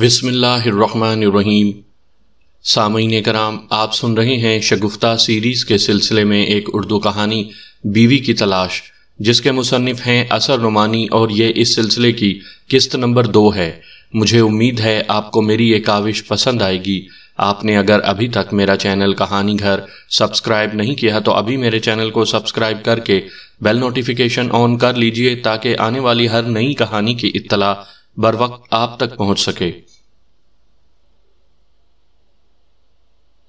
बिसमीम सामीन कराम आप सुन रहे हैं शगुफ्ता सीरीज़ के सिलसिले में एक उर्दू कहानी बीवी की तलाश जिसके मुसनफ़ हैं असर नुमानी और ये इस सिलसिले की किस्त नंबर दो है मुझे उम्मीद है आपको मेरी ये काविश पसंद आएगी आपने अगर अभी तक मेरा चैनल कहानी घर सब्सक्राइब नहीं किया तो अभी मेरे चैनल को सब्सक्राइब करके बेल नोटिफिकेशन ऑन कर लीजिए ताकि आने वाली हर नई कहानी की इतला बर वक्त आप तक पहुंच सके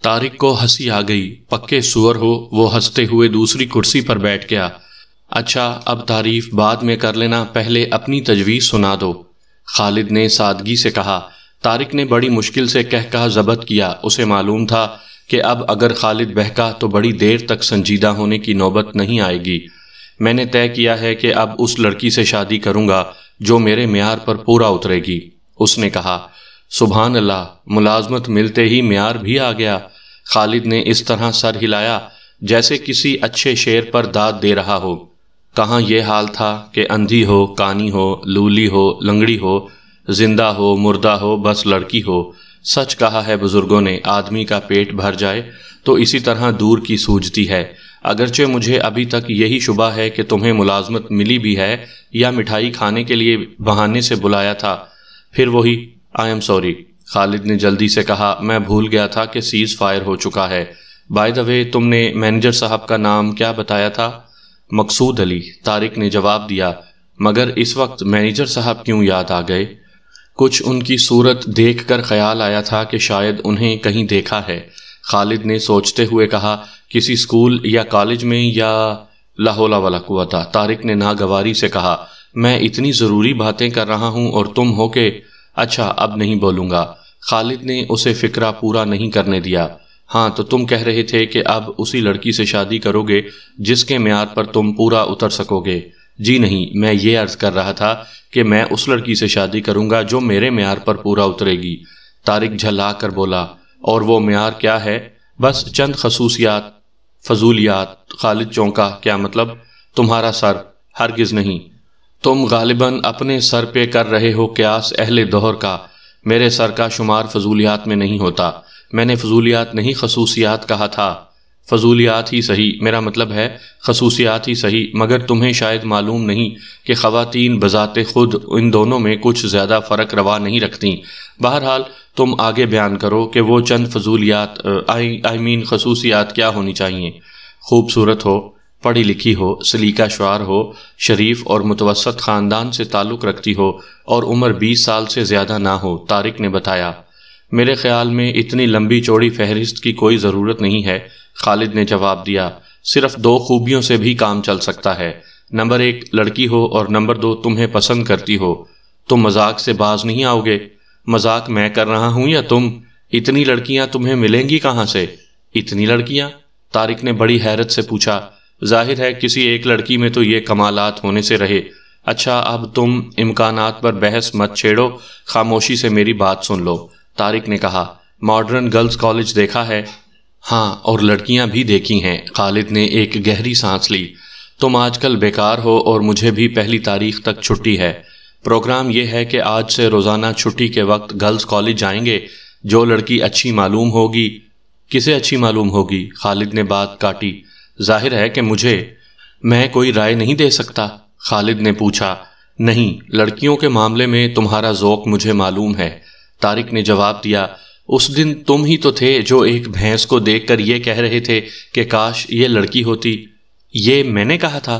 तारिक को हंसी आ गई पक्के सुअर हो वो हंसते हुए दूसरी कुर्सी पर बैठ गया अच्छा अब तारीफ बाद में कर लेना पहले अपनी तजवीज़ सुना दो खालिद ने सादगी से कहा तारिक ने बड़ी मुश्किल से कह कहा जबत किया उसे मालूम था कि अब अगर खालिद बहका तो बड़ी देर तक संजीदा होने की नौबत नहीं आएगी मैंने तय किया है कि अब उस लड़की से शादी करूंगा जो मेरे म्यार पर पूरा उतरेगी उसने कहा सुबहान अल्लाह मुलाजमत मिलते ही म्यार भी आ गया खालिद ने इस तरह सर हिलाया जैसे किसी अच्छे शेर पर दाद दे रहा हो कहाँ यह हाल था कि अंधी हो कानी हो लूली हो लंगड़ी हो जिंदा हो मुर्दा हो बस लड़की हो सच कहा है बुजुर्गों ने आदमी का पेट भर जाए तो इसी तरह दूर की सूझती है अगरचे मुझे अभी तक यही शुबा है कि तुम्हें मुलाजमत मिली भी है या मिठाई खाने के लिए बहाने से बुलाया था फिर वही आई एम सॉरी खालिद ने जल्दी से कहा मैं भूल गया था कि सीज़ फायर हो चुका है बाय द वे तुमने मैनेजर साहब का नाम क्या बताया था मकसूद अली तारिक ने जवाब दिया मगर इस वक्त मैनेजर साहब क्यों याद आ गए कुछ उनकी सूरत देख कर ख्याल आया था कि शायद उन्हें कहीं देखा है खालिद ने सोचते हुए कहा किसी स्कूल या कॉलेज में या लाहौला वाला कुआ था तारिक ने नागवारी से कहा मैं इतनी ज़रूरी बातें कर रहा हूँ और तुम हो के अच्छा अब नहीं बोलूंगा खालिद ने उसे फिक्रा पूरा नहीं करने दिया हाँ तो तुम कह रहे थे कि अब उसी लड़की से शादी करोगे जिसके मैार पर तुम पूरा उतर सकोगे जी नहीं मैं ये अर्ज़ कर रहा था कि मैं उस लड़की से शादी करूँगा जो मेरे मैार पर पूरा उतरेगी तारिक झल्ला कर बोला और वो मैार क्या है बस चंद खसूसियात फजूलियात खालिद चौंका क्या मतलब तुम्हारा सर हरगिज नहीं तुम गालिबन अपने सर पे कर रहे हो क्यास अहले दोहर का मेरे सर का शुमार फजूलियात में नहीं होता मैंने फजूलियात नहीं खसूसियात कहा था फजूलियात ही सही मेरा मतलब है खसूसियात ही सही मगर तुम्हें शायद मालूम नहीं कि ख़वातीन बज़ात खुद इन दोनों में कुछ ज़्यादा फ़र्क रवा नहीं रखती बहरहाल तुम आगे बयान करो कि वो चंद फजूलियात आई आई मीन खसूसियात क्या होनी चाहिए खूबसूरत हो पढ़ी लिखी हो सलीका शुार हो शरीफ और मुतवसत ख़ानदान से ताल्लुक़ रखती हो और उम्र बीस साल से ज़्यादा ना हो तारिक ने बताया मेरे ख्याल में इतनी लंबी चौड़ी फहरिस्त की कोई ज़रूरत नहीं है खालिद ने जवाब दिया सिर्फ दो खूबियों से भी काम चल सकता है नंबर एक लड़की हो और नंबर दो तुम्हें पसंद करती हो तुम मजाक से बाज नहीं आओगे मजाक मैं कर रहा हूं या तुम इतनी लड़कियां तुम्हें मिलेंगी कहाँ से इतनी लड़कियां तारिक ने बड़ी हैरत से पूछा जाहिर है किसी एक लड़की में तो ये कमालात होने से रहे अच्छा अब तुम इम्कानात पर बहस मत छेड़ो खामोशी से मेरी बात सुन लो तारिक ने कहा मॉडर्न गर्ल्स कॉलेज देखा है हाँ और लड़कियां भी देखी हैं खालिद ने एक गहरी सांस ली तुम आजकल बेकार हो और मुझे भी पहली तारीख तक छुट्टी है प्रोग्राम ये है कि आज से रोज़ाना छुट्टी के वक्त गर्ल्स कॉलेज जाएंगे जो लड़की अच्छी मालूम होगी किसे अच्छी मालूम होगी खालिद ने बात काटी जाहिर है कि मुझे मैं कोई राय नहीं दे सकता खालिद ने पूछा नहीं लड़कियों के मामले में तुम्हारा जोक मुझे मालूम है तारिक ने जवाब दिया उस दिन तुम ही तो थे जो एक भैंस को देखकर ये कह रहे थे कि काश ये लड़की होती ये मैंने कहा था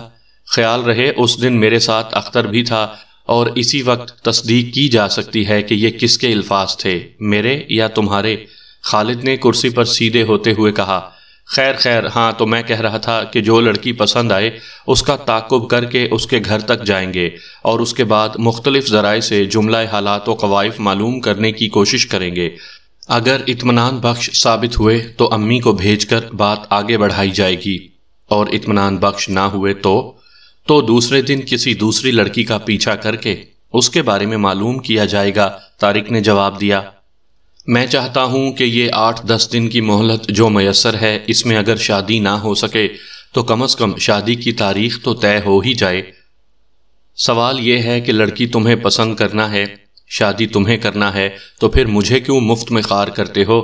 ख्याल रहे उस दिन मेरे साथ अख्तर भी था और इसी वक्त तस्दीक की जा सकती है कि ये किसके अल्फाज थे मेरे या तुम्हारे खालिद ने कुर्सी पर सीधे होते हुए कहा खैर खैर हाँ तो मैं कह रहा था कि जो लड़की पसंद आए उसका ताकुब करके उसके घर तक जाएंगे और उसके बाद मुख्तलिफ ज़राए से जुमला हालात व कवायफ मालूम करने की कोशिश करेंगे अगर इतमान बख्श साबित हुए तो अम्मी को भेज कर बात आगे बढ़ाई जाएगी और इतमान बख्श ना हुए तो तो दूसरे दिन किसी दूसरी लड़की का पीछा करके उसके बारे में मालूम किया जाएगा तारिक ने जवाब दिया मैं चाहता हूँ कि ये आठ दस दिन की मोहलत जो मैसर है इसमें अगर शादी ना हो सके तो कम अज़ कम शादी की तारीख तो तय हो ही जाए सवाल यह है कि लड़की तुम्हें पसंद करना है शादी तुम्हें करना है तो फिर मुझे क्यों मुफ्त में खार करते हो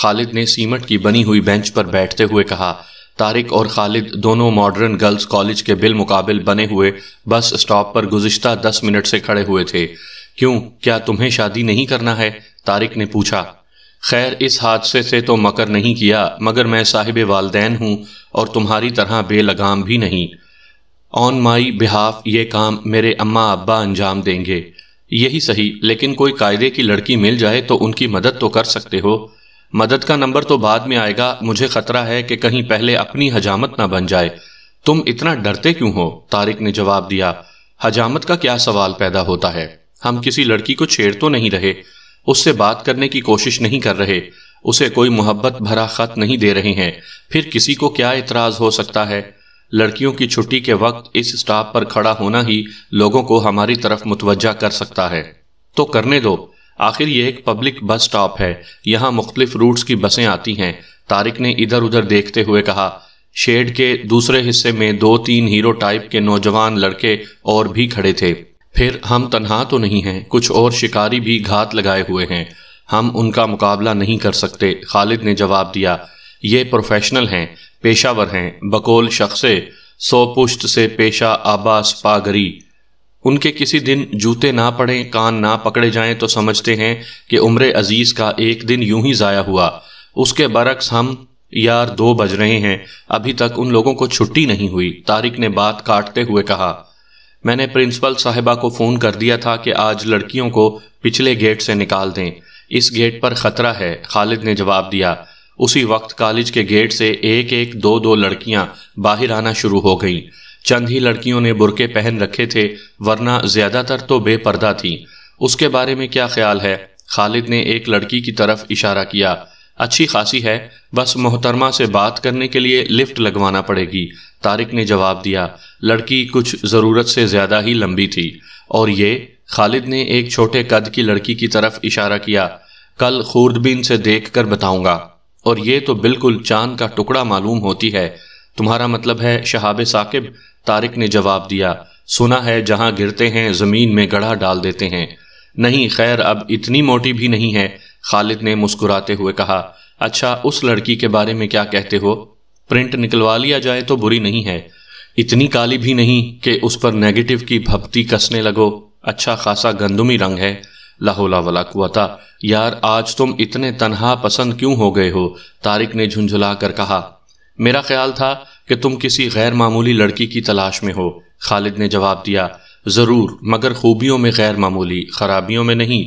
खालिद ने सीमट की बनी हुई बेंच पर बैठते हुए कहा तारिक और खालिद दोनों मॉडर्न गर्ल्स कॉलेज के बिल मुकाबिल बने हुए बस स्टॉप पर गुजशत दस मिनट से खड़े हुए थे क्यों क्या तुम्हें शादी नहीं करना है तारिक ने पूछा खैर इस हादसे से तो मकर नहीं किया मगर मैं साहिब वालदेन हूं और तुम्हारी तरह बेलगाम भी नहीं ऑन माई बिहाफ ये काम मेरे अम्मा अब्बा अंजाम देंगे यही सही लेकिन कोई कायदे की लड़की मिल जाए तो उनकी मदद तो कर सकते हो मदद का नंबर तो बाद में आएगा मुझे खतरा है कि कहीं पहले अपनी हजामत ना बन जाए तुम इतना डरते क्यों हो तारिक ने जवाब दिया हजामत का क्या सवाल पैदा होता है हम किसी लड़की को छेड़ तो नहीं रहे उससे बात करने की कोशिश नहीं कर रहे उसे कोई मोहब्बत भरा खत नहीं दे रहे हैं फिर किसी को क्या इतराज हो सकता है लड़कियों की छुट्टी के वक्त इस स्टाफ पर खड़ा होना ही लोगों को हमारी तरफ मुतवजा कर सकता है तो करने दो आखिर ये एक पब्लिक बस स्टॉप है यहाँ मुख्तलिफ रूट्स की बसें आती हैं तारिक ने इधर उधर देखते हुए कहा शेड के दूसरे हिस्से में दो तीन हीरो टाइप के नौजवान लड़के और भी खड़े थे फिर हम तनहा तो नहीं हैं कुछ और शिकारी भी घात लगाए हुए हैं हम उनका मुकाबला नहीं कर सकते खालिद ने जवाब दिया ये प्रोफेशनल हैं पेशावर हैं बकोल शख्से सो पुश्त से पेशा आबास पागरी उनके किसी दिन जूते ना पड़े कान ना पकड़े जाएं तो समझते हैं कि उम्र अजीज़ का एक दिन यूं ही ज़ाया हुआ उसके बरक्स हम यार दो बज रहे हैं अभी तक उन लोगों को छुट्टी नहीं हुई तारिक ने बात काटते हुए कहा मैंने प्रिंसिपल साहिबा को फ़ोन कर दिया था कि आज लड़कियों को पिछले गेट से निकाल दें इस गेट पर ख़तरा है खालिद ने जवाब दिया उसी वक्त कॉलेज के गेट से एक एक दो दो लड़कियां बाहर आना शुरू हो गईं चंद ही लड़कियों ने बुरके पहन रखे थे वरना ज़्यादातर तो बेपर्दा थी उसके बारे में क्या ख्याल है खालिद ने एक लड़की की तरफ इशारा किया अच्छी खासी है बस मोहतरमा से बात करने के लिए लिफ्ट लगवाना पड़ेगी तारिक ने जवाब दिया लड़की कुछ ज़रूरत से ज़्यादा ही लंबी थी और ये खालिद ने एक छोटे कद की लड़की की तरफ इशारा किया कल खूरदबीन से देख कर बताऊँगा और ये तो बिल्कुल चांद का टुकड़ा मालूम होती है तुम्हारा मतलब है शहाब साकिब तारिक ने जवाब दिया सुना है जहां गिरते हैं ज़मीन में गढ़ा डाल देते हैं नहीं खैर अब इतनी मोटी भी नहीं है खालिद ने मुस्कुराते हुए कहा अच्छा उस लड़की के बारे में क्या कहते हो प्रिंट निकलवा लिया जाए तो बुरी नहीं है इतनी काली भी नहीं कि उस पर नेगेटिव की भक्ति कसने लगो अच्छा खासा गंदुमी रंग है लाहौला वाला कुआता यार आज तुम इतने तनहा पसंद क्यों हो गए हो तारिक ने झुंझुला कर कहा मेरा ख्याल था कि तुम किसी गैर मामूली लड़की की तलाश में हो खालिद ने जवाब दिया ज़रूर मगर खूबियों में गैर मामूली खराबियों में नहीं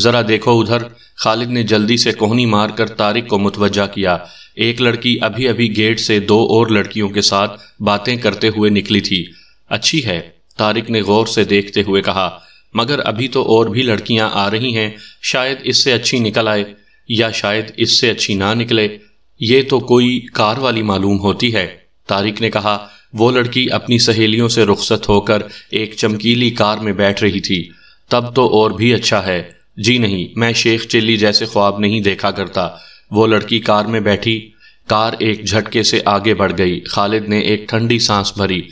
जरा देखो उधर खालिद ने जल्दी से कोहनी मारकर तारिक को मुतवजा किया एक लड़की अभी अभी गेट से दो और लड़कियों के साथ बातें करते हुए निकली थी अच्छी है तारिक ने गौर से देखते हुए कहा मगर अभी तो और भी लड़कियां आ रही हैं शायद इससे अच्छी निकल आए या शायद इससे अच्छी ना निकले ये तो कोई कार वाली मालूम होती है तारिक ने कहा वो लड़की अपनी सहेलियों से रुखसत होकर एक चमकीली कार में बैठ रही थी तब तो और भी अच्छा है जी नहीं मैं शेख चिल्ली जैसे ख्वाब नहीं देखा करता वो लड़की कार में बैठी कार एक झटके से आगे बढ़ गई खालिद ने एक ठंडी सांस भरी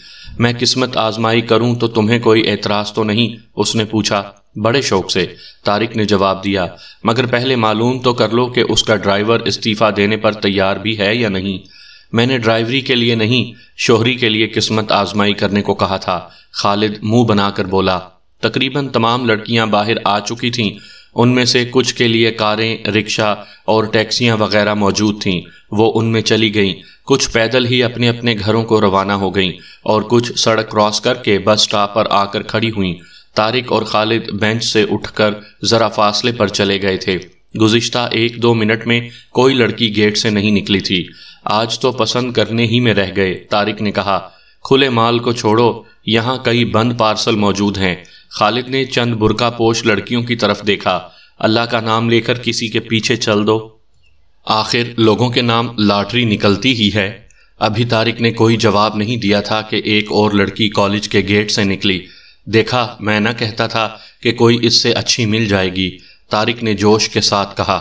मैं किस्मत आजमाई करूं तो तुम्हें कोई एतराज़ तो नहीं उसने पूछा बड़े शौक से तारिक ने जवाब दिया मगर पहले मालूम तो कर लो कि उसका ड्राइवर इस्तीफ़ा देने पर तैयार भी है या नहीं मैंने ड्राइवरी के लिए नहीं शोहरी के लिए किस्मत आजमाई करने को कहा था खालिद मुंह बनाकर बोला तकरीबन तमाम लड़कियां बाहर आ चुकी थीं उनमें से कुछ के लिए कारें रिक्शा और टैक्सियां वगैरह मौजूद थीं वो उनमें चली गईं कुछ पैदल ही अपने अपने घरों को रवाना हो गईं और कुछ सड़क क्रॉस करके बस स्टॉप पर आकर खड़ी हुईं तारिक और खालिद बेंच से उठकर ज़रा फासले पर चले गए थे गुज्तर एक दो मिनट में कोई लड़की गेट से नहीं निकली थी आज तो पसंद करने ही में रह गए तारिक ने कहा खुले माल को छोड़ो यहाँ कई बंद पार्सल मौजूद हैं खालिद ने चंद बुरका पोश लड़कियों की तरफ देखा अल्लाह का नाम लेकर किसी के पीछे चल दो आखिर लोगों के नाम लॉटरी निकलती ही है अभी तारिक ने कोई जवाब नहीं दिया था कि एक और लड़की कॉलेज के गेट से निकली देखा मैं न कहता था कि कोई इससे अच्छी मिल जाएगी तारिक ने जोश के साथ कहा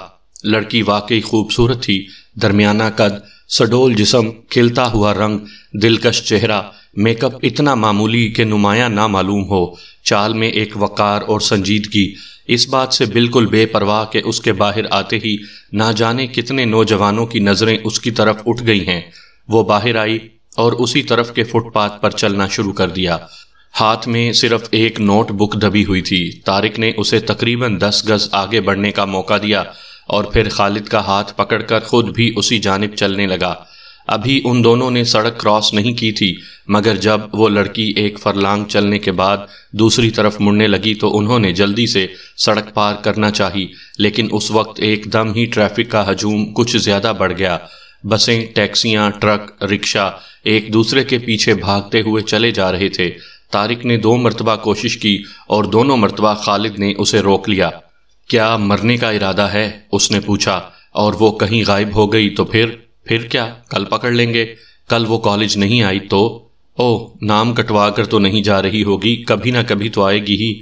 लड़की वाकई खूबसूरत थी दरमियाना कद सडोल जिसम खिलता हुआ रंग दिलकश चेहरा मेकअप इतना मामूली कि नुमाया ना मालूम हो चाल में एक वक़ार और संजीदगी इस बात से बिल्कुल बेपरवाह के उसके बाहर आते ही ना जाने कितने नौजवानों की नज़रें उसकी तरफ उठ गई हैं वो बाहर आई और उसी तरफ के फुटपाथ पर चलना शुरू कर दिया हाथ में सिर्फ एक नोटबुक दबी हुई थी तारिक ने उसे तकरीबन दस गज आगे बढ़ने का मौका दिया और फिर खालिद का हाथ पकड़कर खुद भी उसी जानब चलने लगा अभी उन दोनों ने सड़क क्रॉस नहीं की थी मगर जब वो लड़की एक फरलांग चलने के बाद दूसरी तरफ मुड़ने लगी तो उन्होंने जल्दी से सड़क पार करना चाही लेकिन उस वक्त एकदम ही ट्रैफिक का हजूम कुछ ज़्यादा बढ़ गया बसें टैक्सियां ट्रक रिक्शा एक दूसरे के पीछे भागते हुए चले जा रहे थे तारिक ने दो मरतबा कोशिश की और दोनों मरतबा खालिद ने उसे रोक लिया क्या मरने का इरादा है उसने पूछा और वो कहीं गायब हो गई तो फिर फिर क्या कल पकड़ लेंगे कल वो कॉलेज नहीं आई तो ओह नाम कटवा कर तो नहीं जा रही होगी कभी ना कभी तो आएगी ही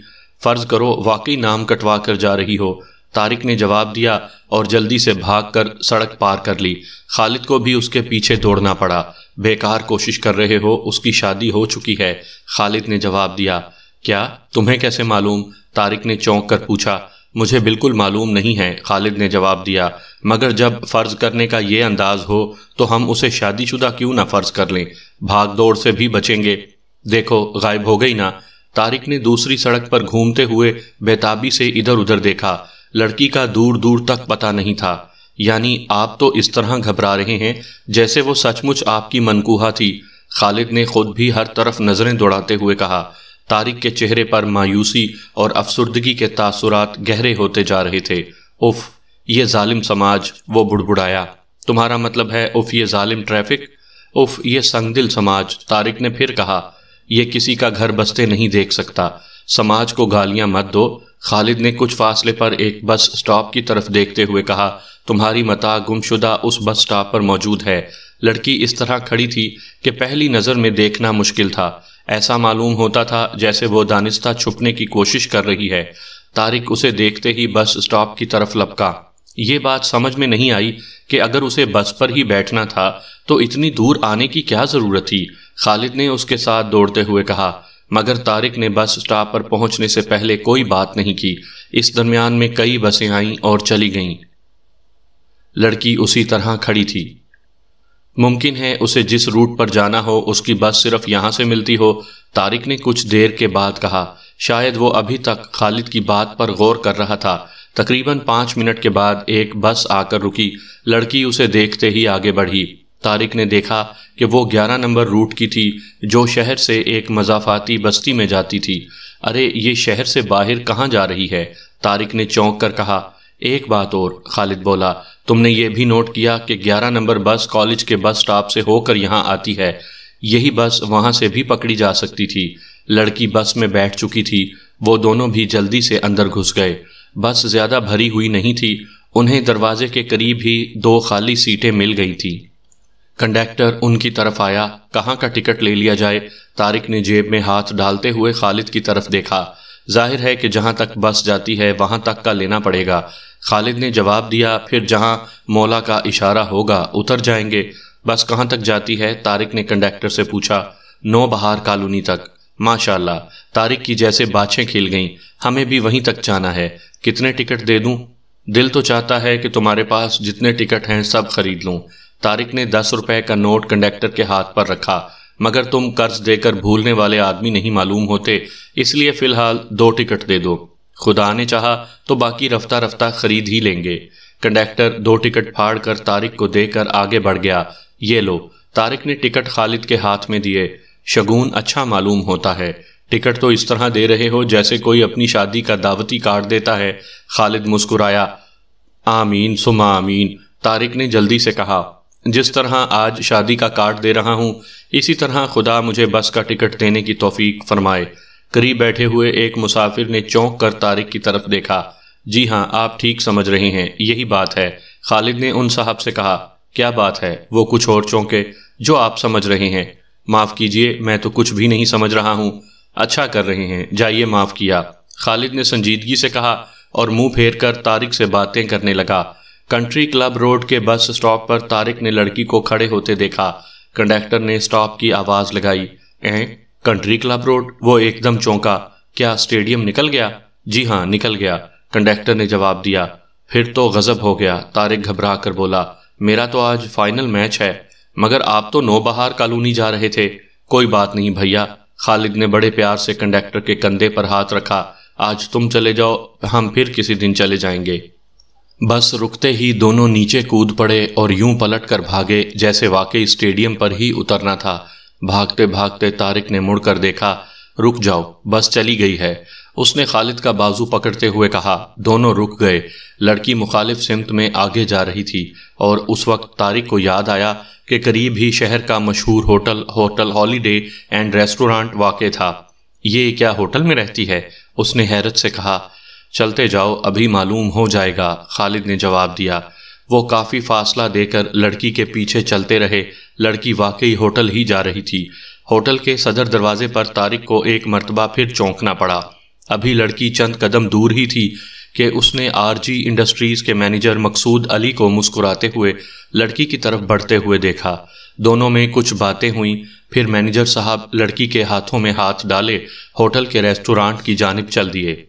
फर्ज करो वाकई नाम कटवा कर जा रही हो तारिक ने जवाब दिया और जल्दी से भागकर सड़क पार कर ली खालिद को भी उसके पीछे दौड़ना पड़ा बेकार कोशिश कर रहे हो उसकी शादी हो चुकी है खालिद ने जवाब दिया क्या तुम्हें कैसे मालूम तारिक ने चौंक कर पूछा मुझे बिल्कुल मालूम नहीं है खालिद ने जवाब दिया मगर जब फ़र्ज करने का ये अंदाज हो तो हम उसे शादीशुदा क्यों ना फ़र्ज कर लें भाग दौड़ से भी बचेंगे देखो गायब हो गई ना तारिक ने दूसरी सड़क पर घूमते हुए बेताबी से इधर उधर देखा लड़की का दूर दूर तक पता नहीं था यानी आप तो इस तरह घबरा रहे हैं जैसे वो सचमुच आपकी मनकूहा थी खालिद ने खुद भी हर तरफ नज़रें दौड़ाते हुए कहा तारिक के चेहरे पर मायूसी और अफसरदगी के तासुरात गहरे होते जा रहे थे उफ ये जालिम समाज वो बुड़बुड़ाया तुम्हारा मतलब है उफ ये जालिम ट्रैफिक उफ ये संगदिल समाज तारिक ने फिर कहा ये किसी का घर बसते नहीं देख सकता समाज को गालियां मत दो खालिद ने कुछ फासले पर एक बस स्टॉप की तरफ देखते हुए कहा तुम्हारी मता गुमशुदा उस बस स्टॉप पर मौजूद है लड़की इस तरह खड़ी थी कि पहली नज़र में देखना मुश्किल था ऐसा मालूम होता था जैसे वो दानिस्ता छुपने की कोशिश कर रही है तारिक उसे देखते ही बस स्टॉप की तरफ लपका ये बात समझ में नहीं आई कि अगर उसे बस पर ही बैठना था तो इतनी दूर आने की क्या ज़रूरत थी खालिद ने उसके साथ दौड़ते हुए कहा मगर तारिक ने बस स्टॉप पर पहुंचने से पहले कोई बात नहीं की इस दरमियान में कई बसें आईं और चली गईं लड़की उसी तरह खड़ी थी मुमकिन है उसे जिस रूट पर जाना हो उसकी बस सिर्फ यहाँ से मिलती हो तारिक ने कुछ देर के बाद कहा शायद वो अभी तक खालिद की बात पर गौर कर रहा था तकरीबन पांच मिनट के बाद एक बस आकर रुकी लड़की उसे देखते ही आगे बढ़ी तारिक ने देखा कि वो ग्यारह नंबर रूट की थी जो शहर से एक मजाफाती बस्ती में जाती थी अरे ये शहर से बाहर कहाँ जा रही है तारिक ने चौंक कर कहा एक बात और खालिद बोला तुमने ये भी नोट किया कि 11 नंबर बस कॉलेज के बस स्टॉप से होकर यहाँ आती है यही बस वहां से भी पकड़ी जा सकती थी लड़की बस में बैठ चुकी थी वो दोनों भी जल्दी से अंदर घुस गए बस ज़्यादा भरी हुई नहीं थी उन्हें दरवाजे के करीब ही दो खाली सीटें मिल गई थी कंडक्टर उनकी तरफ आया कहाँ का टिकट ले लिया जाए तारिक ने जेब में हाथ डालते हुए खालिद की तरफ देखा जाहिर है कि जहां तक बस जाती है वहां तक का लेना पड़ेगा खालिद ने जवाब दिया फिर जहां मौला का इशारा होगा उतर जाएंगे बस कहां तक जाती है तारिक ने कंडक्टर से पूछा नौ बहार कॉलोनी तक माशाल्लाह तारिक की जैसे बाछें खिल गईं हमें भी वहीं तक जाना है कितने टिकट दे दूं दिल तो चाहता है कि तुम्हारे पास जितने टिकट हैं सब खरीद लूं तारिक ने दस रुपए का नोट कंडक्टर के हाथ पर रखा मगर तुम कर्ज देकर भूलने वाले आदमी नहीं मालूम होते इसलिए फिलहाल दो टिकट दे दो खुदा ने चाहा तो बाकी रफ्ता रफ्ता खरीद ही लेंगे कंडक्टर दो टिकट फाड़ कर तारिक को देकर आगे बढ़ गया ये लो तारिक ने टिकट खालिद के हाथ में दिए शगुन अच्छा मालूम होता है टिकट तो इस तरह दे रहे हो जैसे कोई अपनी शादी का दावती कार्ड देता है खालिद मुस्कुराया आमीन सुमा आमीन तारिक ने जल्दी से कहा जिस तरह आज शादी का कार्ड दे रहा हूँ इसी तरह खुदा मुझे बस का टिकट देने की तोफीक फरमाए करीब बैठे हुए एक मुसाफिर ने चौंक कर तारिक की तरफ देखा जी हाँ आप ठीक समझ रहे हैं यही बात है खालिद ने उन साहब से कहा क्या बात है वो कुछ और चौंके जो आप समझ रहे हैं माफ़ कीजिए मैं तो कुछ भी नहीं समझ रहा हूँ अच्छा कर रहे हैं जाइए माफ़ किया खालिद ने संजीदगी से कहा और मुंह फेर कर तारिक से बातें करने लगा कंट्री क्लब रोड के बस स्टॉप पर तारिक ने लड़की को खड़े होते देखा कंडक्टर ने स्टॉप की आवाज लगाई ए कंट्री क्लब रोड वो एकदम चौंका क्या स्टेडियम निकल गया जी हाँ निकल गया कंडक्टर ने जवाब दिया फिर तो गजब हो गया तारिक घबरा कर बोला मेरा तो आज फाइनल मैच है मगर आप तो नो बहार कॉलोनी जा रहे थे कोई बात नहीं भैया खालिद ने बड़े प्यार से कंडक्टर के कंधे पर हाथ रखा आज तुम चले जाओ हम फिर किसी दिन चले जाएंगे बस रुकते ही दोनों नीचे कूद पड़े और यूं पलट कर भागे जैसे वाकई स्टेडियम पर ही उतरना था भागते भागते तारिक ने मुड़कर देखा रुक जाओ बस चली गई है उसने खालिद का बाजू पकड़ते हुए कहा दोनों रुक गए लड़की मुखालिफ सिमत में आगे जा रही थी और उस वक्त तारिक को याद आया कि करीब ही शहर का मशहूर hotel hotel holiday and restaurant वाक़ था ये क्या होटल में रहती है उसने हैरत से कहा चलते जाओ अभी मालूम हो जाएगा खालिद ने जवाब दिया वो काफ़ी फासला देकर लड़की के पीछे चलते रहे लड़की वाकई होटल ही जा रही थी होटल के सदर दरवाजे पर तारिक को एक मरतबा फिर चौंकना पड़ा अभी लड़की चंद कदम दूर ही थी कि उसने आरजी इंडस्ट्रीज़ के मैनेजर मकसूद अली को मुस्कुराते हुए लड़की की तरफ बढ़ते हुए देखा दोनों में कुछ बातें हुई फिर मैनेजर साहब लड़की के हाथों में हाथ डाले होटल के रेस्टोरेंट की जानब चल दिए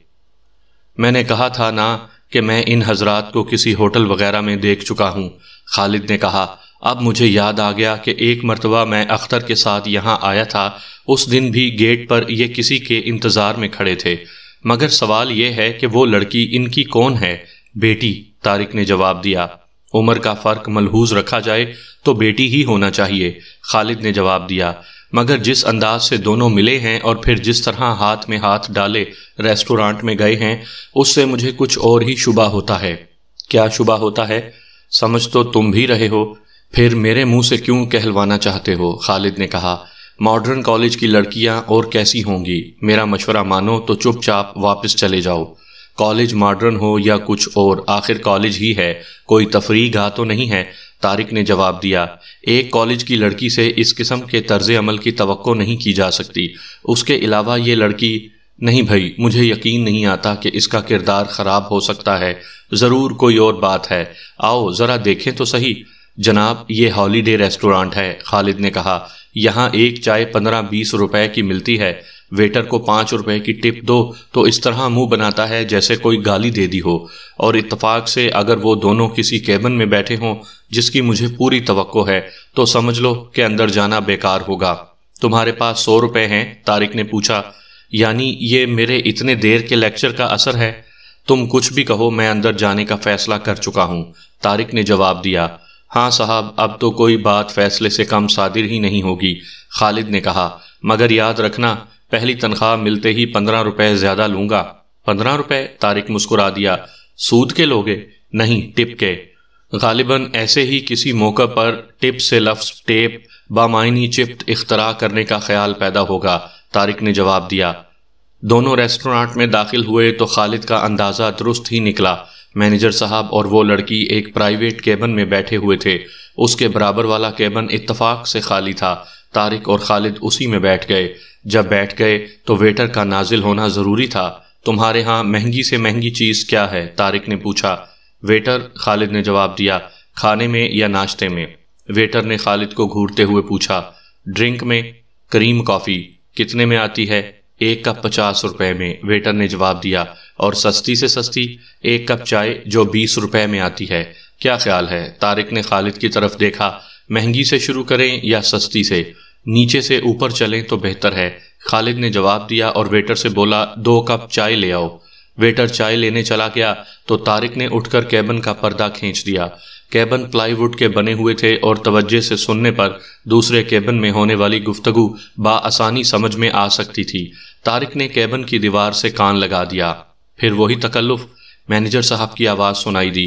मैंने कहा था ना कि मैं इन हजरात को किसी होटल वगैरह में देख चुका हूँ खालिद ने कहा अब मुझे याद आ गया कि एक मरतबा मैं अख्तर के साथ यहाँ आया था उस दिन भी गेट पर यह किसी के इंतज़ार में खड़े थे मगर सवाल यह है कि वो लड़की इनकी कौन है बेटी तारिक ने जवाब दिया उम्र का फ़र्क मलहूज रखा जाए तो बेटी ही होना चाहिए खालिद ने जवाब दिया मगर जिस अंदाज से दोनों मिले हैं और फिर जिस तरह हाथ में हाथ डाले रेस्टोरेंट में गए हैं उससे मुझे कुछ और ही शुबा होता है क्या शुबा होता है समझ तो तुम भी रहे हो फिर मेरे मुंह से क्यों कहलवाना चाहते हो खालिद ने कहा मॉडर्न कॉलेज की लड़कियां और कैसी होंगी मेरा मशवरा मानो तो चुपचाप वापस चले जाओ कॉलेज मॉडर्न हो या कुछ और आखिर कॉलेज ही है कोई तफरी तो नहीं है तारिक ने जवाब दिया एक कॉलेज की लड़की से इस किस्म के तर्ज अमल की तो नहीं की जा सकती उसके अलावा ये लड़की नहीं भाई मुझे यकीन नहीं आता कि इसका किरदार खराब हो सकता है ज़रूर कोई और बात है आओ ज़रा देखें तो सही जनाब ये हॉलीडे रेस्टोरेंट है खालिद ने कहा यहाँ एक चाय पंद्रह बीस रुपए की मिलती है वेटर को पांच रुपए की टिप दो तो इस तरह मुंह बनाता है जैसे कोई गाली दे दी हो और इतफाक से अगर वो दोनों किसी कैबिन में बैठे हों जिसकी मुझे पूरी तवक्को है तो समझ लो कि अंदर जाना बेकार होगा तुम्हारे पास सौ रुपए हैं तारिक ने पूछा यानी ये मेरे इतने देर के लेक्चर का असर है तुम कुछ भी कहो मैं अंदर जाने का फैसला कर चुका हूँ तारिक ने जवाब दिया हाँ साहब अब तो कोई बात फैसले से कम सादिर ही नहीं होगी खालिद ने कहा मगर याद रखना पहली तनख्वाह मिलते ही पंद्रह रुपए ज्यादा लूंगा पंद्रह रुपए तारिक मुस्कुरा दिया सूद के लोगे नहीं टिप के गालिबन ऐसे ही किसी मौके पर टिप से लफ्ज टेप बामाइनी चिप्ट इख्तरा करने का ख्याल पैदा होगा तारिक ने जवाब दिया दोनों रेस्टोरेंट में दाखिल हुए तो खालिद का अंदाज़ा दुरुस्त ही निकला मैनेजर साहब और वो लड़की एक प्राइवेट केबन में बैठे हुए थे उसके बराबर वाला केबन इत्तफाक से खाली था तारिक और खालिद उसी में बैठ गए जब बैठ गए तो वेटर का नाजिल होना ज़रूरी था तुम्हारे यहाँ महंगी से महंगी चीज़ क्या है तारिक ने पूछा वेटर खालिद ने जवाब दिया खाने में या नाश्ते में वेटर ने खालिद को घूरते हुए पूछा ड्रिंक में करीम कॉफ़ी कितने में आती है एक कप पचास रुपए में वेटर ने जवाब दिया और सस्ती से सस्ती एक कप चाय जो बीस रुपए में आती है क्या ख्याल है तारिक ने खालिद की तरफ देखा महंगी से शुरू करें या सस्ती से नीचे से ऊपर चलें तो बेहतर है खालिद ने जवाब दिया और वेटर से बोला दो कप चाय ले आओ वेटर चाय लेने चला गया तो तारिक ने उठकर कैबन का पर्दा खींच दिया कैबन प्लाईवुड के बने हुए थे और तवज्जे से सुनने पर दूसरे कैबन में होने वाली गुफ्तगु बासानी समझ में आ सकती थी तारिक ने कैबन की दीवार से कान लगा दिया फिर वही तकल्लुफ मैनेजर साहब की आवाज़ सुनाई दी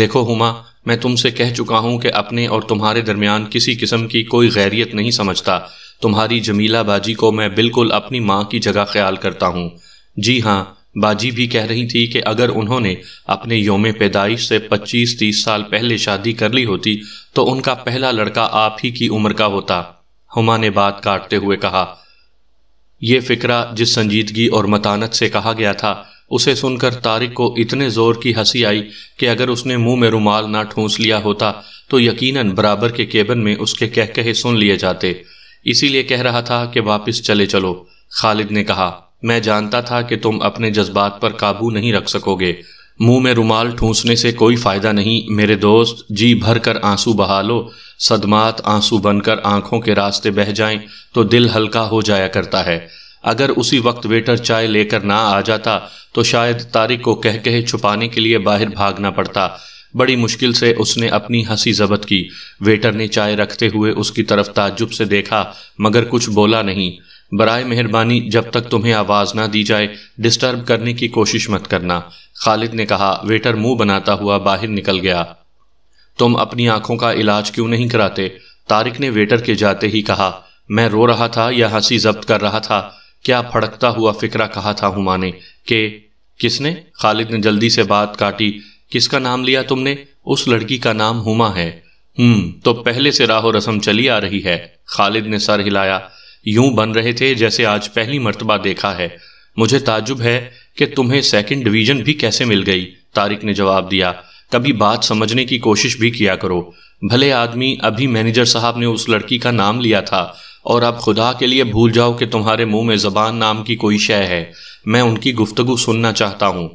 देखो हुमा मैं तुमसे कह चुका हूं कि अपने और तुम्हारे दरमियान किसी किस्म की कोई गैरियत नहीं समझता तुम्हारी जमीला बाजी को मैं बिल्कुल अपनी माँ की जगह ख्याल करता हूँ जी हाँ बाजी भी कह रही थी कि अगर उन्होंने अपने योम पैदाइश से 25-30 साल पहले शादी कर ली होती तो उनका पहला लड़का आप ही की उम्र का होता हुमा ने बात काटते हुए कहा ये फिक्रा जिस संजीदगी और मतानत से कहा गया था उसे सुनकर तारिक को इतने जोर की हंसी आई कि अगर उसने मुंह में रुमाल ना ठूंस लिया होता तो यकीनन बराबर के केबन में उसके कह कहे सुन लिए जाते इसीलिए कह रहा था कि वापस चले चलो खालिद ने कहा मैं जानता था कि तुम अपने जज्बात पर काबू नहीं रख सकोगे मुंह में रुमाल ठूंसने से कोई फायदा नहीं मेरे दोस्त जी भर कर आंसू बहा लो सदमात आंसू बनकर आंखों के रास्ते बह जाएं तो दिल हल्का हो जाया करता है अगर उसी वक्त वेटर चाय लेकर ना आ जाता तो शायद तारिक को कह कहे छुपाने के लिए बाहर भागना पड़ता बड़ी मुश्किल से उसने अपनी हंसी जबत की वेटर ने चाय रखते हुए उसकी तरफ ताज्जुब से देखा मगर कुछ बोला नहीं बरए मेहरबानी जब तक तुम्हें आवाज़ ना दी जाए डिस्टर्ब करने की कोशिश मत करना खालिद ने कहा वेटर मुंह बनाता हुआ बाहर निकल गया तुम अपनी आंखों का इलाज क्यों नहीं कराते तारिक ने वेटर के जाते ही कहा मैं रो रहा था या हंसी जब्त कर रहा था क्या फड़कता हुआ फिक्रा कहा था हुमा ने कि किसने खालिद ने जल्दी से बात काटी किसका नाम लिया तुमने उस लड़की का नाम हुमा है हम्म तो पहले से राहो रसम चली आ रही है खालिद ने सर हिलाया यूं बन रहे थे जैसे आज पहली मर्तबा देखा है मुझे ताजुब है कि तुम्हें सेकंड डिवीजन भी कैसे मिल गई तारिक ने जवाब दिया कभी बात समझने की कोशिश भी किया करो भले आदमी अभी मैनेजर साहब ने उस लड़की का नाम लिया था और अब खुदा के लिए भूल जाओ कि तुम्हारे मुंह में जबान नाम की कोई शय है मैं उनकी गुफ्तगु सुनना चाहता हूँ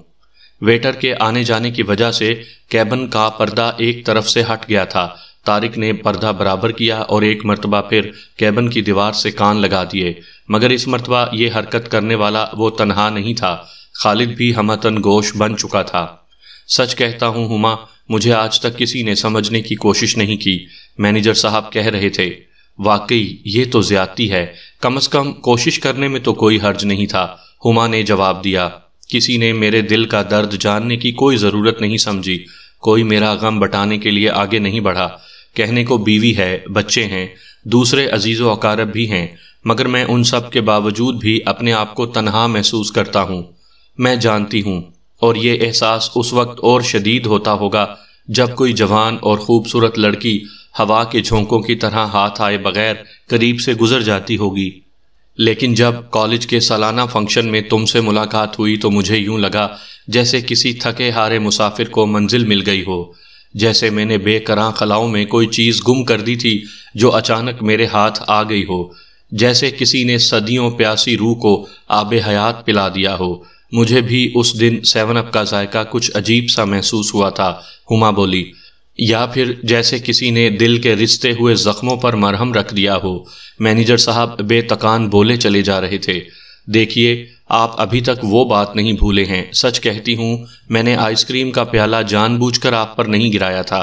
वेटर के आने जाने की वजह से कैबन का पर्दा एक तरफ से हट गया था तारिक ने पर्दा बराबर किया और एक मरतबा फिर कैबन की दीवार से कान लगा दिए मगर इस मरतबा ये हरकत करने वाला वो तनहा नहीं था खालिद भी हमतन गोश बन चुका था सच कहता हूं हुमा मुझे आज तक किसी ने समझने की कोशिश नहीं की मैनेजर साहब कह रहे थे वाकई ये तो ज्यादती है कम से कम कोशिश करने में तो कोई हर्ज नहीं था हुमा ने जवाब दिया किसी ने मेरे दिल का दर्द जानने की कोई ज़रूरत नहीं समझी कोई मेरा गम बटाने के लिए आगे नहीं बढ़ा कहने को बीवी है बच्चे हैं दूसरे अजीज़ अकारब भी हैं मगर मैं उन सब के बावजूद भी अपने आप को तनहा महसूस करता हूँ मैं जानती हूँ और ये एहसास उस वक्त और शदीद होता होगा जब कोई जवान और खूबसूरत लड़की हवा के झोंकों की तरह हाथ आए बगैर करीब से गुजर जाती होगी लेकिन जब कॉलेज के सालाना फंक्शन में तुमसे मुलाकात हुई तो मुझे यूं लगा जैसे किसी थके हारे मुसाफिर को मंजिल मिल गई हो जैसे मैंने बेकरां खलाओं में कोई चीज़ गुम कर दी थी जो अचानक मेरे हाथ आ गई हो जैसे किसी ने सदियों प्यासी रूह को आब हयात पिला दिया हो मुझे भी उस दिन सेवन अप का जायका कुछ अजीब सा महसूस हुआ था हुमा बोली या फिर जैसे किसी ने दिल के रिश्ते हुए जख्मों पर मरहम रख दिया हो मैनेजर साहब बेतकान बोले चले जा रहे थे देखिए आप अभी तक वो बात नहीं भूले हैं सच कहती हूँ मैंने आइसक्रीम का प्याला जानबूझकर आप पर नहीं गिराया था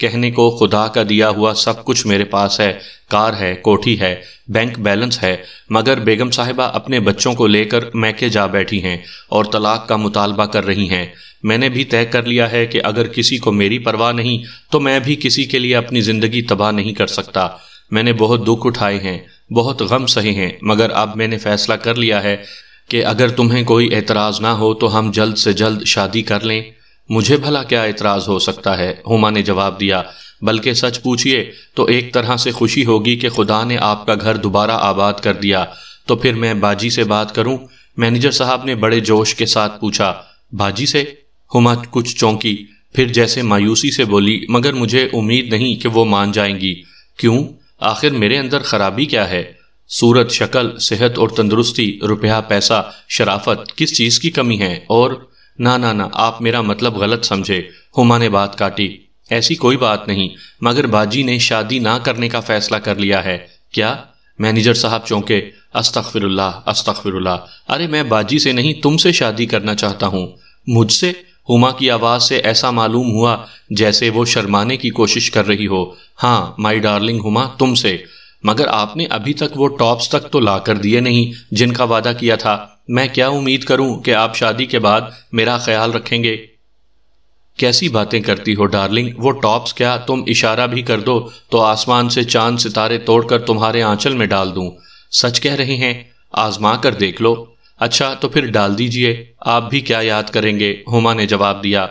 कहने को खुदा का दिया हुआ सब कुछ मेरे पास है कार है कोठी है बैंक बैलेंस है मगर बेगम साहिबा अपने बच्चों को लेकर मैके जा बैठी हैं और तलाक का मुतालबा कर रही हैं मैंने भी तय कर लिया है कि अगर किसी को मेरी परवाह नहीं तो मैं भी किसी के लिए अपनी ज़िंदगी तबाह नहीं कर सकता मैंने बहुत दुख उठाए हैं बहुत गम सहे हैं मगर अब मैंने फैसला कर लिया है कि अगर तुम्हें कोई एतराज़ ना हो तो हम जल्द से जल्द शादी कर लें मुझे भला क्या इतराज़ हो सकता है हुमा ने जवाब दिया बल्कि सच पूछिए तो एक तरह से खुशी होगी कि खुदा ने आपका घर दोबारा आबाद कर दिया तो फिर मैं बाजी से बात करूं मैनेजर साहब ने बड़े जोश के साथ पूछा बाजी से हुमा कुछ चौंकी फिर जैसे मायूसी से बोली मगर मुझे उम्मीद नहीं कि वो मान जाएंगी क्यों आखिर मेरे अंदर खराबी क्या है सूरत शक्ल सेहत और तंदुरुस्ती रुपया पैसा शराफत किस चीज़ की कमी है और ना ना ना आप मेरा मतलब गलत समझे हुमा ने बात काटी ऐसी कोई बात नहीं मगर बाजी ने शादी ना करने का फैसला कर लिया है क्या मैनेजर साहब चौंके अस्तखफिरुल्ला अस्तखफिरुल्ला अरे मैं बाजी से नहीं तुमसे शादी करना चाहता हूँ मुझसे हुमा की आवाज़ से ऐसा मालूम हुआ जैसे वो शर्माने की कोशिश कर रही हो हाँ माई डार्लिंग हुमा तुमसे मगर आपने अभी तक वो टॉप्स तक तो ला कर दिए नहीं जिनका वादा किया था मैं क्या उम्मीद करूं कि आप शादी के बाद मेरा ख्याल रखेंगे कैसी बातें करती हो डार्लिंग वो टॉप्स क्या तुम इशारा भी कर दो तो आसमान से चांद सितारे तोड़कर तुम्हारे आंचल में डाल दूं सच कह रहे हैं आजमा कर देख लो अच्छा तो फिर डाल दीजिए आप भी क्या याद करेंगे हुमा ने जवाब दिया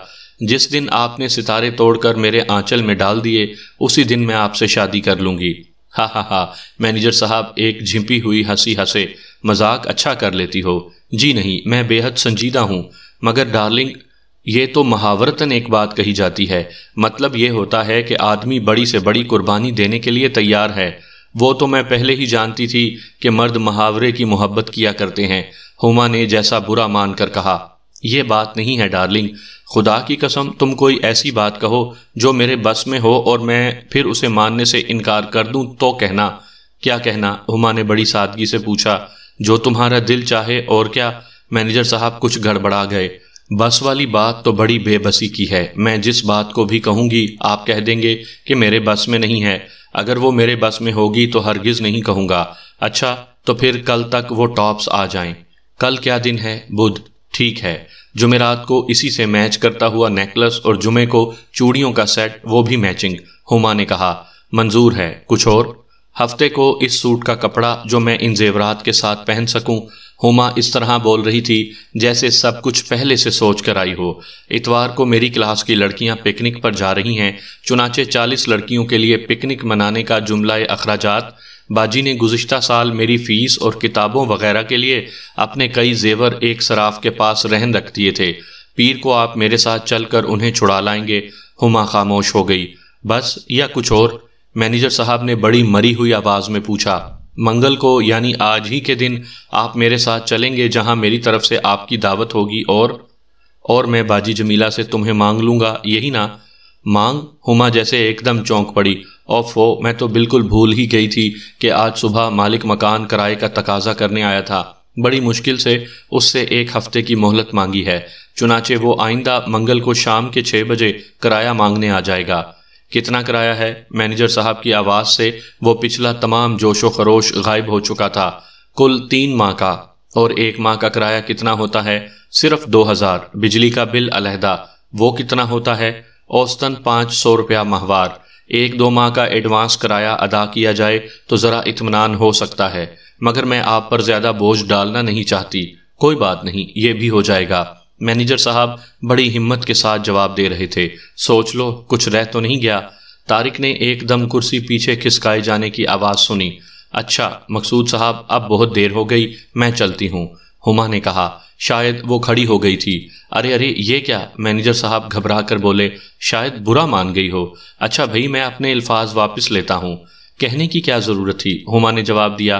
जिस दिन आपने सितारे तोड़कर मेरे आंचल में डाल दिए उसी दिन मैं आपसे शादी कर लूंगी हा हा हा मैनेजर साहब एक झिंपी हुई हंसी हंसे मजाक अच्छा कर लेती हो जी नहीं मैं बेहद संजीदा हूँ मगर डार्लिंग ये तो महावरतन एक बात कही जाती है मतलब ये होता है कि आदमी बड़ी से बड़ी कुर्बानी देने के लिए तैयार है वो तो मैं पहले ही जानती थी कि मर्द मुहावरे की मोहब्बत किया करते हैं हुमा ने जैसा बुरा मान कर कहा ये बात नहीं है डार्लिंग खुदा की कसम तुम कोई ऐसी बात कहो जो मेरे बस में हो और मैं फिर उसे मानने से इनकार कर दूं तो कहना क्या कहना हुमा ने बड़ी सादगी से पूछा जो तुम्हारा दिल चाहे और क्या मैनेजर साहब कुछ गड़बड़ा गए बस वाली बात तो बड़ी बेबसी की है मैं जिस बात को भी कहूंगी आप कह देंगे कि मेरे बस में नहीं है अगर वो मेरे बस में होगी तो हरगिज नहीं कहूंगा अच्छा तो फिर कल तक वो टॉप्स आ जाएं कल क्या दिन है बुध ठीक है जुमेरात को इसी से मैच करता हुआ नेकलेस और जुमे को चूड़ियों का सेट वो भी मैचिंग हुमा ने कहा मंजूर है कुछ और हफ्ते को इस सूट का कपड़ा जो मैं इन जेवरात के साथ पहन सकूं हुमा इस तरह बोल रही थी जैसे सब कुछ पहले से सोच कर आई हो इतवार को मेरी क्लास की लड़कियां पिकनिक पर जा रही हैं चुनाचे चालीस लड़कियों के लिए पिकनिक मनाने का जुमला अखराजात बाजी ने गुज्त साल मेरी फीस और किताबों वगैरह के लिए अपने कई जेवर एक सराफ के पास रहन रख दिए थे पीर को आप मेरे साथ चलकर उन्हें छुड़ा लाएंगे हुमा खामोश हो गई बस या कुछ और मैनेजर साहब ने बड़ी मरी हुई आवाज में पूछा मंगल को यानी आज ही के दिन आप मेरे साथ चलेंगे जहां मेरी तरफ से आपकी दावत होगी और और मैं बाजी जमीला से तुम्हें मांग लूंगा यही ना मांग हुमा जैसे एकदम चौंक पड़ी ओफो मैं तो बिल्कुल भूल ही गई थी कि आज सुबह मालिक मकान किराए का तकाजा करने आया था बड़ी मुश्किल से उससे एक हफ्ते की मोहलत मांगी है चुनाचे वो आइंदा मंगल को शाम के छः बजे किराया मांगने आ जाएगा कितना किराया है मैनेजर साहब की आवाज़ से वो पिछला तमाम जोशो खरोश गायब हो चुका था कुल तीन माह का और एक माह का किराया कितना होता है सिर्फ दो हज़ार बिजली का बिल अलहदा वो कितना होता है औसतन पाँच सौ रुपया माहवार एक दो माह का एडवांस किराया अदा किया जाए तो ज़रा इतमान हो सकता है मगर मैं आप पर ज़्यादा बोझ डालना नहीं चाहती कोई बात नहीं ये भी हो जाएगा मैनेजर साहब बड़ी हिम्मत के साथ जवाब दे रहे थे सोच लो कुछ रह तो नहीं गया तारिक ने एकदम कुर्सी पीछे खिसकाए जाने की आवाज़ सुनी अच्छा मकसूद साहब अब बहुत देर हो गई मैं चलती हूँ हुमा ने कहा शायद वो खड़ी हो गई थी अरे अरे ये क्या मैनेजर साहब घबरा कर बोले शायद बुरा मान गई हो अच्छा भाई मैं अपने अल्फाज वापस लेता हूँ कहने की क्या ज़रूरत थी हुमा ने जवाब दिया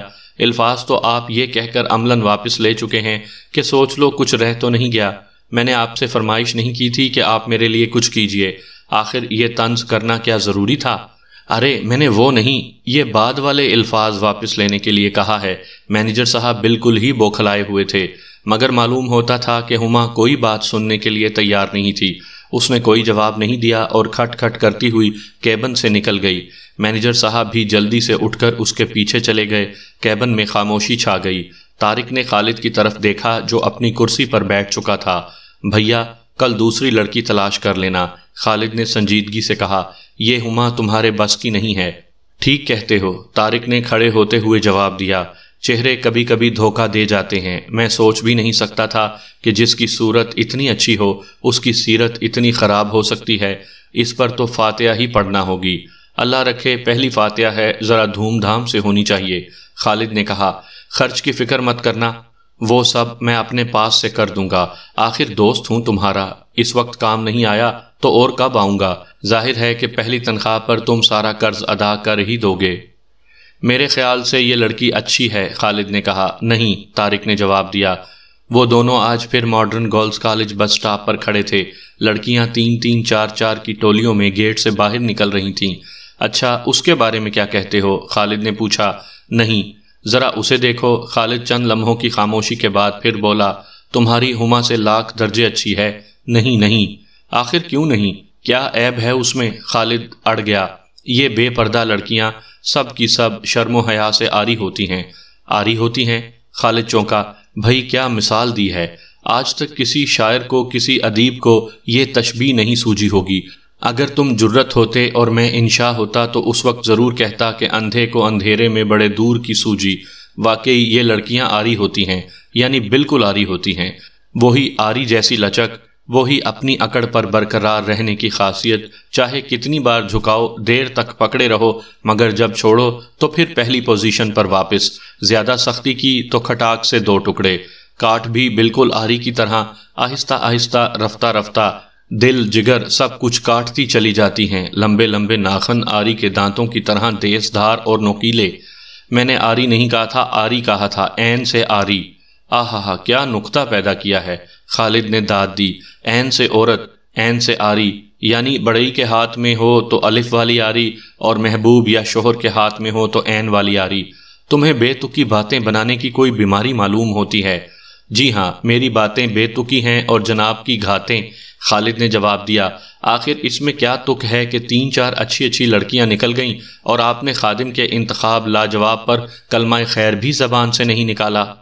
अल्फाज तो आप ये कहकर अमलन वापस ले चुके हैं कि सोच लो कुछ रह तो नहीं गया मैंने आपसे फरमाइश नहीं की थी कि आप मेरे लिए कुछ कीजिए आखिर ये तंज करना क्या ज़रूरी था अरे मैंने वो नहीं ये बाद वाले अल्फाज वापस लेने के लिए कहा है मैनेजर साहब बिल्कुल ही बौखलाए हुए थे मगर मालूम होता था कि हुमा कोई बात सुनने के लिए तैयार नहीं थी उसने कोई जवाब नहीं दिया और खट खट करती हुई कैबन से निकल गई मैनेजर साहब भी जल्दी से उठकर उसके पीछे चले गए कैबन में खामोशी छा गई तारिक ने खालिद की तरफ देखा जो अपनी कुर्सी पर बैठ चुका था भैया कल दूसरी लड़की तलाश कर लेना खालिद ने संजीदगी से कहा ये हुमा तुम्हारे बस की नहीं है ठीक कहते हो तारिक ने खड़े होते हुए जवाब दिया चेहरे कभी कभी धोखा दे जाते हैं मैं सोच भी नहीं सकता था कि जिसकी सूरत इतनी अच्छी हो उसकी सीरत इतनी ख़राब हो सकती है इस पर तो फातह ही पढ़ना होगी अल्लाह रखे पहली फातह है ज़रा धूमधाम से होनी चाहिए खालिद ने कहा खर्च की फ़िक्र मत करना वो सब मैं अपने पास से कर दूंगा आखिर दोस्त हूं तुम्हारा इस वक्त काम नहीं आया तो और कब आऊंगा जाहिर है कि पहली तनख्वाह पर तुम सारा कर्ज अदा कर ही दोगे मेरे ख्याल से ये लड़की अच्छी है खालिद ने कहा नहीं तारिक ने जवाब दिया वो दोनों आज फिर modern girls college bus stop पर खड़े थे लड़कियां तीन तीन चार चार की टोलियों में गेट से बाहर निकल रही थीं अच्छा उसके बारे में क्या कहते हो खालिद ने पूछा नहीं ज़रा उसे देखो खालिद चंद लम्हों की खामोशी के बाद फिर बोला तुम्हारी हुमा से लाख दर्जे अच्छी है नहीं नहीं आखिर क्यों नहीं क्या ऐब है उसमें खालिद अड़ गया ये बेपर्दा लड़कियां सब की सब शर्मो हया से आरी होती हैं आरी होती हैं खालिद चौंका भाई क्या मिसाल दी है आज तक किसी शायर को किसी अदीब को ये तशबी नहीं सूझी होगी अगर तुम जुर्रत होते और मैं इंशा होता तो उस वक्त ज़रूर कहता कि अंधे को अंधेरे में बड़े दूर की सूजी वाकई ये लड़कियां आरी होती हैं यानी बिल्कुल आरी होती हैं वही आरी जैसी लचक वही अपनी अकड़ पर बरकरार रहने की खासियत चाहे कितनी बार झुकाओ देर तक पकड़े रहो मगर जब छोड़ो तो फिर पहली पोजीशन पर वापस ज़्यादा सख्ती की तो खटाक से दो टुकड़े काठ भी बिल्कुल आरी की तरह आहिस्ता आहिस्ता रफ्ता रफ्ता दिल जिगर सब कुछ काटती चली जाती हैं लंबे लंबे नाखन आरी के दांतों की तरह तेज धार और नोकीले मैंने आरी नहीं कहा था आरी कहा था एन से आरी आह हा क्या नुक्ता पैदा किया है खालिद ने दाद दी एन से औरत एन से आरी यानी बड़ई के हाथ में हो तो अलिफ वाली आरी और महबूब या शोहर के हाथ में हो तो एन वाली आरी तुम्हें बेतुकी बातें बनाने की कोई बीमारी मालूम होती है जी हाँ मेरी बातें बेतुकी हैं और जनाब की घातें खालिद ने जवाब दिया आखिर इसमें क्या तुक है कि तीन चार अच्छी अच्छी लड़कियां निकल गईं और आपने खादिम के इंतखाब लाजवाब पर कलमा खैर भी जबान से नहीं निकाला